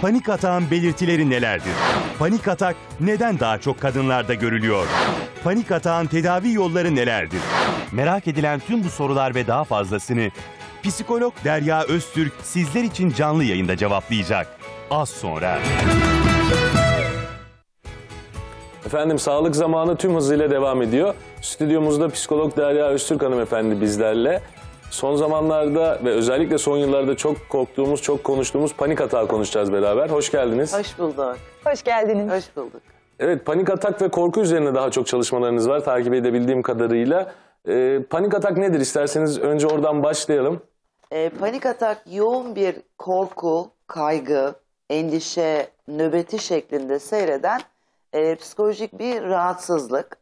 Panik atağın belirtileri nelerdir? Panik atak neden daha çok kadınlarda görülüyor? Panik atağın tedavi yolları nelerdir? Merak edilen tüm bu sorular ve daha fazlasını psikolog Derya Öztürk sizler için canlı yayında cevaplayacak. Az sonra. Efendim sağlık zamanı tüm hızıyla devam ediyor. Stüdyomuzda psikolog Derya Öztürk hanımefendi bizlerle. Son zamanlarda ve özellikle son yıllarda çok korktuğumuz, çok konuştuğumuz panik atağı konuşacağız beraber. Hoş geldiniz. Hoş bulduk. Hoş geldiniz. Hoş bulduk. Evet, panik atak ve korku üzerine daha çok çalışmalarınız var takip edebildiğim kadarıyla. Ee, panik atak nedir? İsterseniz önce oradan başlayalım. E, panik atak yoğun bir korku, kaygı, endişe, nöbeti şeklinde seyreden e, psikolojik bir rahatsızlık.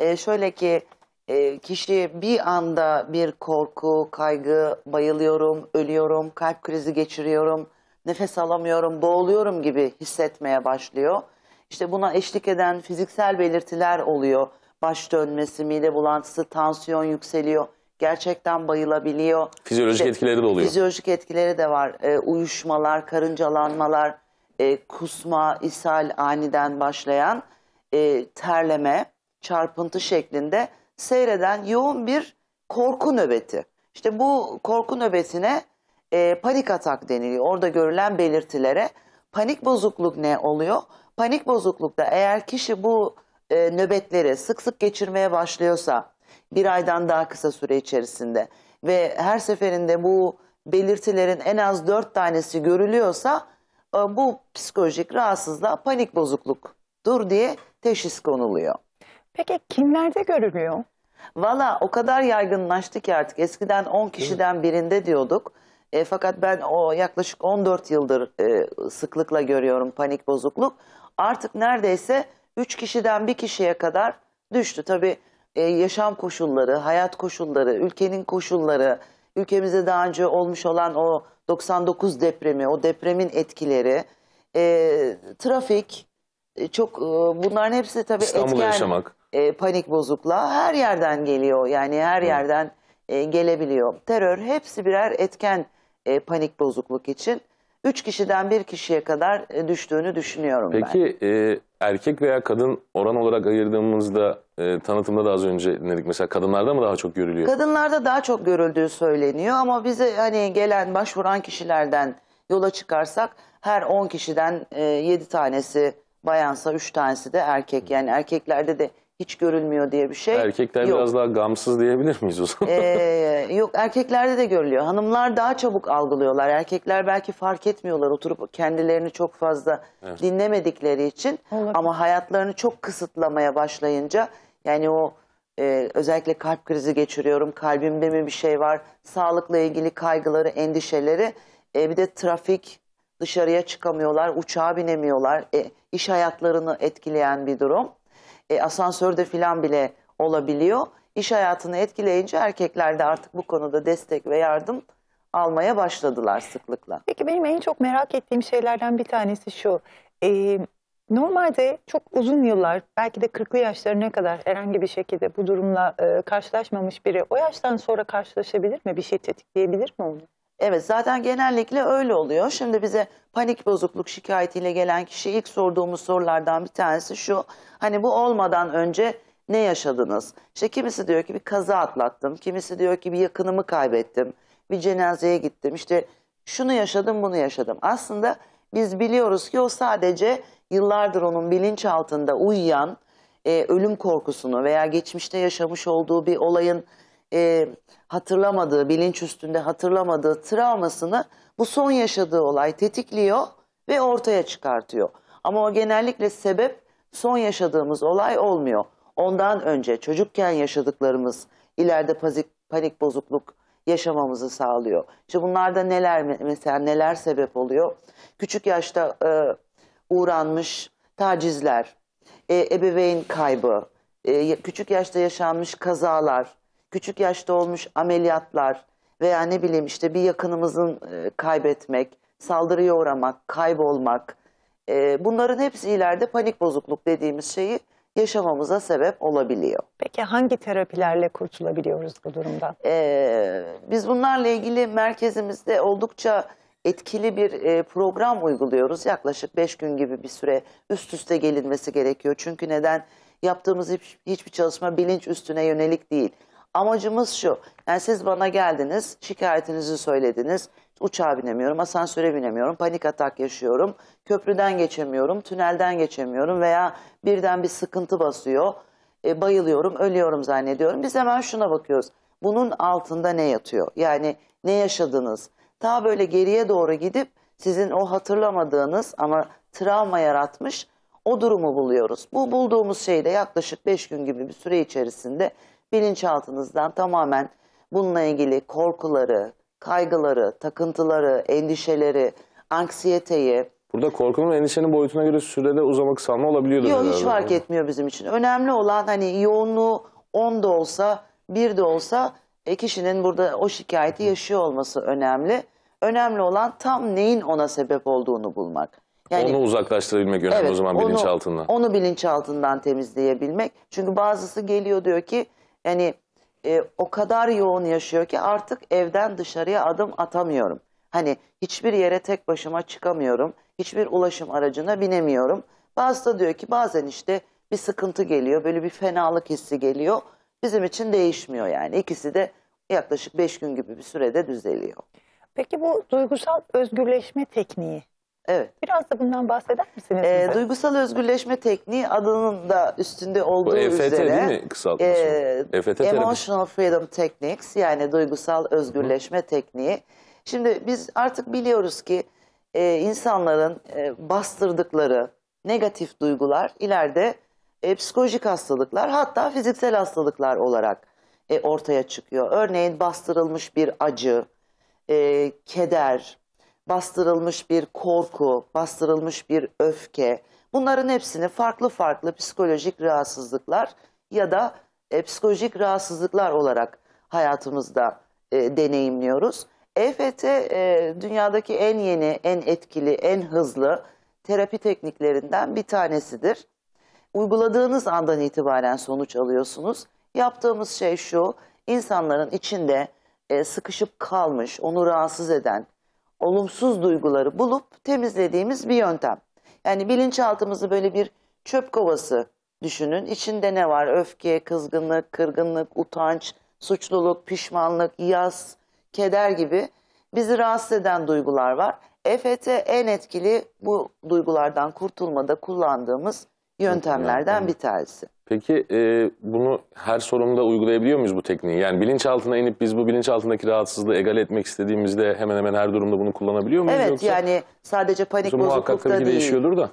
E, şöyle ki e, kişi bir anda bir korku, kaygı, bayılıyorum, ölüyorum, kalp krizi geçiriyorum, nefes alamıyorum, boğuluyorum gibi hissetmeye başlıyor. İşte buna eşlik eden fiziksel belirtiler oluyor. Baş dönmesi, mide bulantısı, tansiyon yükseliyor. Gerçekten bayılabiliyor. Fizyolojik işte, etkileri de oluyor. Fizyolojik etkileri de var. E, uyuşmalar, karıncalanmalar, e, kusma, ishal aniden başlayan, e, terleme, çarpıntı şeklinde seyreden yoğun bir korku nöbeti. İşte bu korku nöbetine e, panik atak deniliyor. Orada görülen belirtilere panik bozukluk ne oluyor? Panik bozuklukta eğer kişi bu e, nöbetleri sık sık geçirmeye başlıyorsa bir aydan daha kısa süre içerisinde ve her seferinde bu belirtilerin en az dört tanesi görülüyorsa e, bu psikolojik rahatsızlığa panik bozukluk dur diye teşhis konuluyor. Peki kimlerde görülüyor? Valla o kadar yaygınlaştı ki artık eskiden 10 kişiden birinde diyorduk. E, fakat ben o yaklaşık 14 yıldır e, sıklıkla görüyorum panik bozukluk. Artık neredeyse 3 kişiden bir kişiye kadar düştü. Tabii e, yaşam koşulları, hayat koşulları, ülkenin koşulları, ülkemizde daha önce olmuş olan o 99 depremi, o depremin etkileri, e, trafik, e, çok e, bunların hepsi tabii İstanbul'da etken. yaşamak e, panik bozukluğa her yerden geliyor. Yani her yerden e, gelebiliyor. Terör hepsi birer etken e, panik bozukluk için. Üç kişiden bir kişiye kadar e, düştüğünü düşünüyorum ben. Peki e, erkek veya kadın oran olarak ayırdığımızda e, tanıtımda da az önce dedik mesela kadınlarda mı daha çok görülüyor? Kadınlarda daha çok görüldüğü söyleniyor ama bize hani gelen başvuran kişilerden yola çıkarsak her 10 kişiden e, 7 tanesi bayansa 3 tanesi de erkek. Yani erkeklerde de hiç görülmüyor diye bir şey Erkekler yok. biraz daha gamsız diyebilir miyiz o zaman? Ee, yok erkeklerde de görülüyor. Hanımlar daha çabuk algılıyorlar. Erkekler belki fark etmiyorlar oturup kendilerini çok fazla evet. dinlemedikleri için. Olabilir. Ama hayatlarını çok kısıtlamaya başlayınca yani o e, özellikle kalp krizi geçiriyorum, kalbimde mi bir şey var, sağlıkla ilgili kaygıları, endişeleri, e, bir de trafik, dışarıya çıkamıyorlar, uçağa binemiyorlar, e, iş hayatlarını etkileyen bir durum e, asansörde filan bile olabiliyor. İş hayatını etkileyince erkekler de artık bu konuda destek ve yardım almaya başladılar sıklıkla. Peki benim en çok merak ettiğim şeylerden bir tanesi şu. Ee, normalde çok uzun yıllar belki de 40'lı yaşlarına kadar herhangi bir şekilde bu durumla e, karşılaşmamış biri o yaştan sonra karşılaşabilir mi? Bir şey tetikleyebilir mi onu? Evet zaten genellikle öyle oluyor. Şimdi bize panik bozukluk şikayetiyle gelen kişi ilk sorduğumuz sorulardan bir tanesi şu. Hani bu olmadan önce ne yaşadınız? İşte kimisi diyor ki bir kaza atlattım. Kimisi diyor ki bir yakınımı kaybettim. Bir cenazeye gittim. İşte şunu yaşadım bunu yaşadım. Aslında biz biliyoruz ki o sadece yıllardır onun bilinçaltında uyuyan e, ölüm korkusunu veya geçmişte yaşamış olduğu bir olayın e, hatırlamadığı, bilinç üstünde hatırlamadığı travmasını bu son yaşadığı olay tetikliyor ve ortaya çıkartıyor. Ama o genellikle sebep son yaşadığımız olay olmuyor. Ondan önce çocukken yaşadıklarımız ileride pazik, panik bozukluk yaşamamızı sağlıyor. İşte bunlarda neler mesela neler sebep oluyor? Küçük yaşta e, uğranmış tacizler, e, ebeveyn kaybı, e, küçük yaşta yaşanmış kazalar, küçük yaşta olmuş ameliyatlar veya ne bileyim işte bir yakınımızın e, kaybetmek, saldırıya uğramak, kaybolmak e, bunların hepsi ileride panik bozukluk dediğimiz şeyi yaşamamıza sebep olabiliyor. Peki hangi terapilerle kurtulabiliyoruz bu durumda? E, biz bunlarla ilgili merkezimizde oldukça etkili bir program uyguluyoruz. Yaklaşık 5 gün gibi bir süre üst üste gelinmesi gerekiyor. Çünkü neden? Yaptığımız hiçbir çalışma bilinç üstüne yönelik değil. Amacımız şu. Yani siz bana geldiniz, şikayetinizi söylediniz. Uçağa binemiyorum, asansöre binemiyorum, panik atak yaşıyorum. Köprüden geçemiyorum, tünelden geçemiyorum veya birden bir sıkıntı basıyor. E, bayılıyorum, ölüyorum zannediyorum. Biz hemen şuna bakıyoruz. Bunun altında ne yatıyor? Yani ne yaşadınız? Ta böyle geriye doğru gidip sizin o hatırlamadığınız ama travma yaratmış o durumu buluyoruz. Bu bulduğumuz şeyde yaklaşık 5 gün gibi bir süre içerisinde bilinçaltınızdan tamamen bununla ilgili korkuları, kaygıları, takıntıları, endişeleri, anksiyeteyi. Burada korkunun endişenin boyutuna göre sürede uzamak kısalma olabiliyor. Yok hiç fark etmiyor bizim için. Önemli olan hani yoğunluğu 10 da olsa 1 de olsa e, kişinin burada o şikayeti yaşıyor olması önemli. Önemli olan tam neyin ona sebep olduğunu bulmak. Yani, onu uzaklaştırabilmek önemli evet, o zaman bilinçaltından. Onu, onu bilinçaltından temizleyebilmek. Çünkü bazısı geliyor diyor ki yani e, o kadar yoğun yaşıyor ki artık evden dışarıya adım atamıyorum. Hani hiçbir yere tek başıma çıkamıyorum. Hiçbir ulaşım aracına binemiyorum. Bazı da diyor ki bazen işte bir sıkıntı geliyor. Böyle bir fenalık hissi geliyor. Bizim için değişmiyor yani. İkisi de yaklaşık 5 gün gibi bir sürede düzeliyor. Peki bu duygusal özgürleşme tekniği Evet. Biraz da bundan bahseder misiniz? Ee, bize? duygusal özgürleşme tekniği adının da üstünde olduğu Bu EFT üzere. değil mi kısaltması? E, ee, EFT Emotional terapi. Freedom Techniques yani duygusal özgürleşme Hı. tekniği. Şimdi biz artık biliyoruz ki e, insanların e, bastırdıkları negatif duygular ileride e, psikolojik hastalıklar hatta fiziksel hastalıklar olarak e, ortaya çıkıyor. Örneğin bastırılmış bir acı, e, keder, bastırılmış bir korku, bastırılmış bir öfke. Bunların hepsini farklı farklı psikolojik rahatsızlıklar ya da e, psikolojik rahatsızlıklar olarak hayatımızda e, deneyimliyoruz. EFT e, dünyadaki en yeni, en etkili, en hızlı terapi tekniklerinden bir tanesidir. Uyguladığınız andan itibaren sonuç alıyorsunuz. Yaptığımız şey şu, insanların içinde e, sıkışıp kalmış, onu rahatsız eden, olumsuz duyguları bulup temizlediğimiz bir yöntem. Yani bilinçaltımızı böyle bir çöp kovası düşünün. İçinde ne var? Öfke, kızgınlık, kırgınlık, utanç, suçluluk, pişmanlık, yas, keder gibi bizi rahatsız eden duygular var. EFT en etkili bu duygulardan kurtulmada kullandığımız yöntemlerden bir tanesi. Peki e, bunu her sorumda uygulayabiliyor muyuz bu tekniği? Yani bilinçaltına inip biz bu bilinçaltındaki rahatsızlığı egal etmek istediğimizde hemen hemen her durumda bunu kullanabiliyor muyuz? Evet yoksa, yani sadece panik bozuklukta değil. değişiyordur da.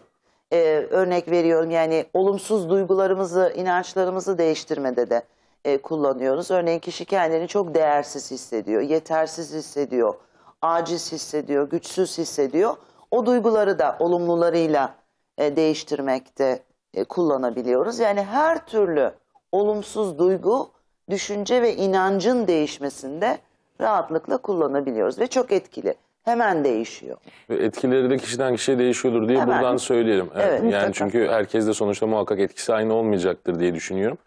E, örnek veriyorum yani olumsuz duygularımızı, inançlarımızı değiştirmede de e, kullanıyoruz. Örneğin kişi kendini çok değersiz hissediyor, yetersiz hissediyor, aciz hissediyor, güçsüz hissediyor. O duyguları da olumlularıyla e, değiştirmekte e, kullanabiliyoruz. Yani her türlü olumsuz duygu, düşünce ve inancın değişmesinde rahatlıkla kullanabiliyoruz ve çok etkili. Hemen değişiyor. Etkileri de kişiden kişiye değişiyordur diye Hemen. buradan söyleyelim. Evet, yani mutlaka. çünkü herkes de sonuçta muhakkak etkisi aynı olmayacaktır diye düşünüyorum.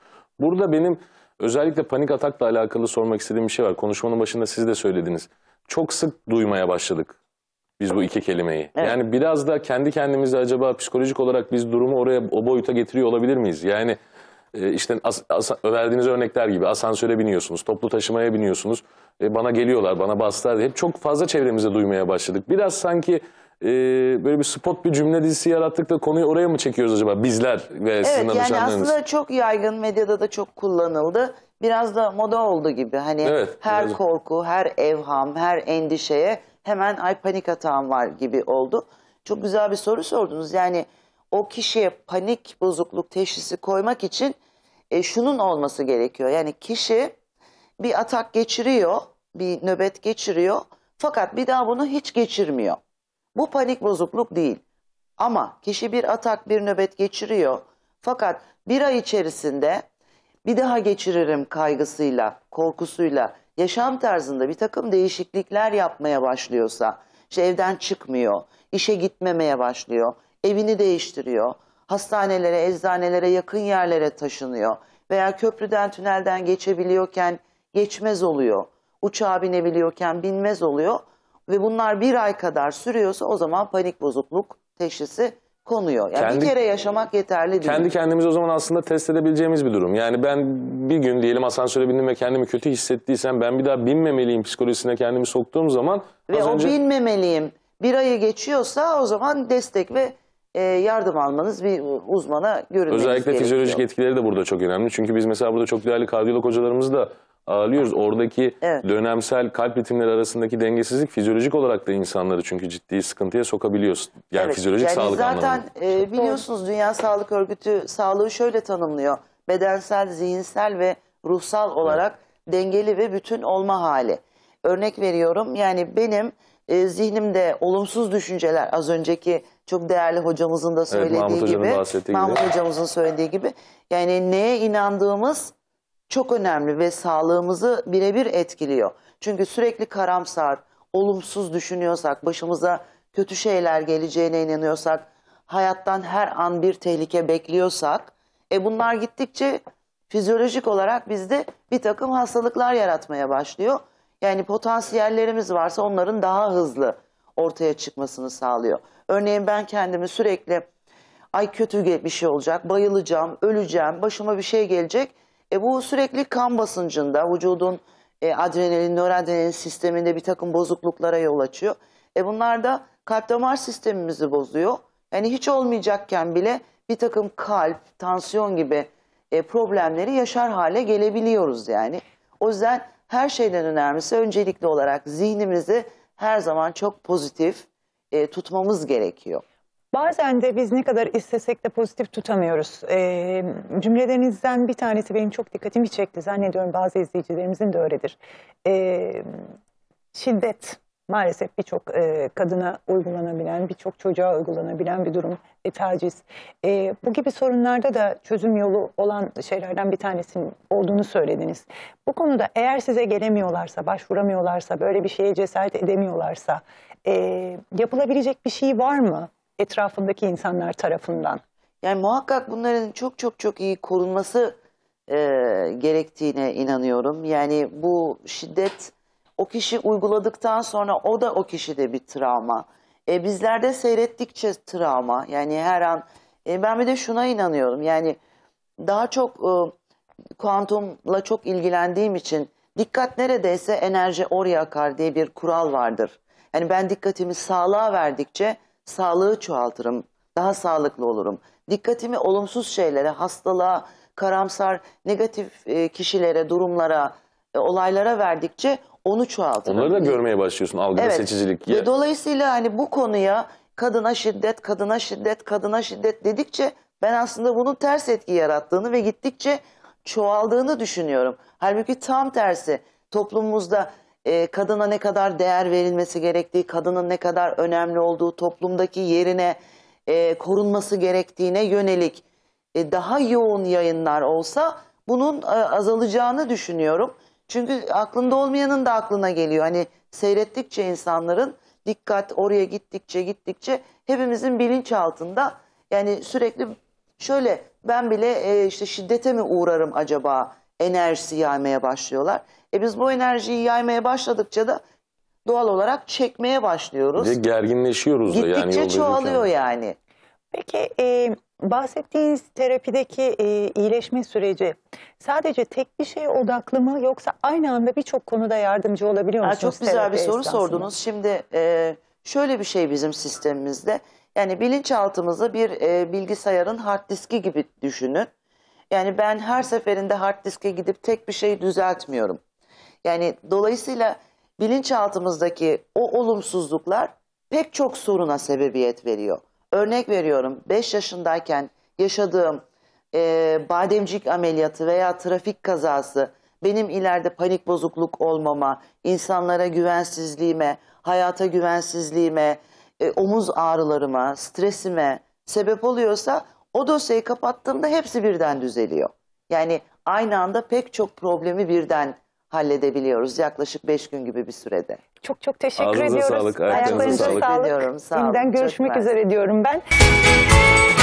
Burada benim özellikle panik atakla alakalı sormak istediğim bir şey var. Konuşmanın başında siz de söylediniz. Çok sık duymaya başladık biz bu iki kelimeyi. Evet. Yani biraz da kendi kendimize acaba psikolojik olarak biz durumu oraya o boyuta getiriyor olabilir miyiz? Yani e, işte as, as, verdiğiniz örnekler gibi asansöre biniyorsunuz, toplu taşımaya biniyorsunuz. E, bana geliyorlar, bana bastılar diye. Hep çok fazla çevremize duymaya başladık. Biraz sanki e, böyle bir spot bir cümle dizisi yarattık da konuyu oraya mı çekiyoruz acaba bizler ve evet, sizin danışanlarınız? Evet yani aslında çok yaygın medyada da çok kullanıldı. Biraz da moda oldu gibi hani evet, her evet. korku, her evham, her endişeye hemen ay panik atağım var gibi oldu. Çok güzel bir soru sordunuz. Yani o kişiye panik bozukluk teşhisi koymak için e, şunun olması gerekiyor. Yani kişi bir atak geçiriyor, bir nöbet geçiriyor fakat bir daha bunu hiç geçirmiyor. Bu panik bozukluk değil. Ama kişi bir atak, bir nöbet geçiriyor fakat bir ay içerisinde bir daha geçiririm kaygısıyla, korkusuyla yaşam tarzında bir takım değişiklikler yapmaya başlıyorsa, işte evden çıkmıyor, işe gitmemeye başlıyor, evini değiştiriyor, hastanelere, eczanelere, yakın yerlere taşınıyor veya köprüden, tünelden geçebiliyorken geçmez oluyor, uçağa binebiliyorken binmez oluyor ve bunlar bir ay kadar sürüyorsa o zaman panik bozukluk teşhisi konuyor. Yani kendi, bir kere yaşamak yeterli değil. Kendi kendimizi o zaman aslında test edebileceğimiz bir durum. Yani ben bir gün diyelim asansöre bindim ve kendimi kötü hissettiysem ben bir daha binmemeliyim psikolojisine kendimi soktuğum zaman. Ve o önce... binmemeliyim bir ayı geçiyorsa o zaman destek ve e, yardım almanız bir uzmana görünmeniz Özellikle gerekiyor. fizyolojik etkileri de burada çok önemli. Çünkü biz mesela burada çok değerli kardiyolog hocalarımız da ağırlıyoruz. Oradaki evet. dönemsel kalp ritimleri arasındaki dengesizlik fizyolojik olarak da insanları çünkü ciddi sıkıntıya sokabiliyorsun Yani evet. fizyolojik yani sağlık zaten, anlamında. Zaten biliyorsunuz Dünya Sağlık Örgütü sağlığı şöyle tanımlıyor. Bedensel, zihinsel ve ruhsal olarak evet. dengeli ve bütün olma hali. Örnek veriyorum yani benim e, zihnimde olumsuz düşünceler az önceki çok değerli hocamızın da söylediği evet, Mahmut gibi Mahmut gibi. hocamızın söylediği gibi yani neye inandığımız çok önemli ve sağlığımızı birebir etkiliyor. Çünkü sürekli karamsar, olumsuz düşünüyorsak, başımıza kötü şeyler geleceğine inanıyorsak, hayattan her an bir tehlike bekliyorsak, e bunlar gittikçe fizyolojik olarak bizde bir takım hastalıklar yaratmaya başlıyor. Yani potansiyellerimiz varsa onların daha hızlı ortaya çıkmasını sağlıyor. Örneğin ben kendimi sürekli ay kötü bir şey olacak, bayılacağım, öleceğim, başıma bir şey gelecek e bu sürekli kan basıncında vücudun e, adrenalin, nöroadrenalin sisteminde bir takım bozukluklara yol açıyor. E bunlar da kalp damar sistemimizi bozuyor. Yani hiç olmayacakken bile bir takım kalp, tansiyon gibi e, problemleri yaşar hale gelebiliyoruz yani. O yüzden her şeyden önemlisi öncelikli olarak zihnimizi her zaman çok pozitif e, tutmamız gerekiyor. Bazen de biz ne kadar istesek de pozitif tutamıyoruz. E, cümlelerinizden bir tanesi benim çok dikkatimi çekti. Zannediyorum bazı izleyicilerimizin de öyledir. E, şiddet maalesef birçok e, kadına uygulanabilen, birçok çocuğa uygulanabilen bir durum, bir taciz. E, bu gibi sorunlarda da çözüm yolu olan şeylerden bir tanesinin olduğunu söylediniz. Bu konuda eğer size gelemiyorlarsa, başvuramıyorlarsa, böyle bir şeye cesaret edemiyorlarsa e, yapılabilecek bir şey var mı? etrafındaki insanlar tarafından. Yani muhakkak bunların çok çok çok iyi korunması e, gerektiğine inanıyorum. Yani bu şiddet o kişi uyguladıktan sonra o da o kişide bir travma. E, bizlerde seyrettikçe travma. Yani her an e, ben bir de şuna inanıyorum. Yani daha çok e, kuantumla çok ilgilendiğim için dikkat neredeyse enerji oraya akar diye bir kural vardır. Yani ben dikkatimi sağlığa verdikçe sağlığı çoğaltırım, daha sağlıklı olurum. Dikkatimi olumsuz şeylere, hastalığa, karamsar, negatif e, kişilere, durumlara, e, olaylara verdikçe onu çoğaltırım. Onları da görmeye başlıyorsun algıda Evet. seçicilik. Ve dolayısıyla hani bu konuya kadına şiddet, kadına şiddet, kadına şiddet dedikçe ben aslında bunun ters etki yarattığını ve gittikçe çoğaldığını düşünüyorum. Halbuki tam tersi toplumumuzda e, kadına ne kadar değer verilmesi gerektiği, kadının ne kadar önemli olduğu, toplumdaki yerine e, korunması gerektiğine yönelik e, daha yoğun yayınlar olsa bunun e, azalacağını düşünüyorum. Çünkü aklında olmayanın da aklına geliyor. Hani seyrettikçe insanların dikkat oraya gittikçe gittikçe hepimizin bilinç altında yani sürekli şöyle ben bile e, işte şiddete mi uğrarım acaba enerjisi yaymaya başlıyorlar. E biz bu enerjiyi yaymaya başladıkça da doğal olarak çekmeye başlıyoruz. Ve gerginleşiyoruz da yani. Gittikçe çoğalıyor yani. Peki e, bahsettiğiniz terapideki e, iyileşme süreci sadece tek bir şeye odaklı mı yoksa aynı anda birçok konuda yardımcı olabiliyor musunuz? Ha, çok güzel bir soru esnasında? sordunuz. Şimdi e, şöyle bir şey bizim sistemimizde. Yani bilinçaltımızı bir e, bilgisayarın hard diski gibi düşünün. Yani ben her seferinde hard diske gidip tek bir şey düzeltmiyorum. Yani dolayısıyla bilinçaltımızdaki o olumsuzluklar pek çok soruna sebebiyet veriyor. Örnek veriyorum 5 yaşındayken yaşadığım e, bademcik ameliyatı veya trafik kazası benim ileride panik bozukluk olmama, insanlara güvensizliğime, hayata güvensizliğime, e, omuz ağrılarıma, stresime sebep oluyorsa o dosyayı kapattığımda hepsi birden düzeliyor. Yani aynı anda pek çok problemi birden halledebiliyoruz. Yaklaşık 5 gün gibi bir sürede. Çok çok teşekkür Ağzınıza ediyoruz. sağlık, ayaklarınıza sağlık. sağlık. Sağ görüşmek üzere diyorum ben.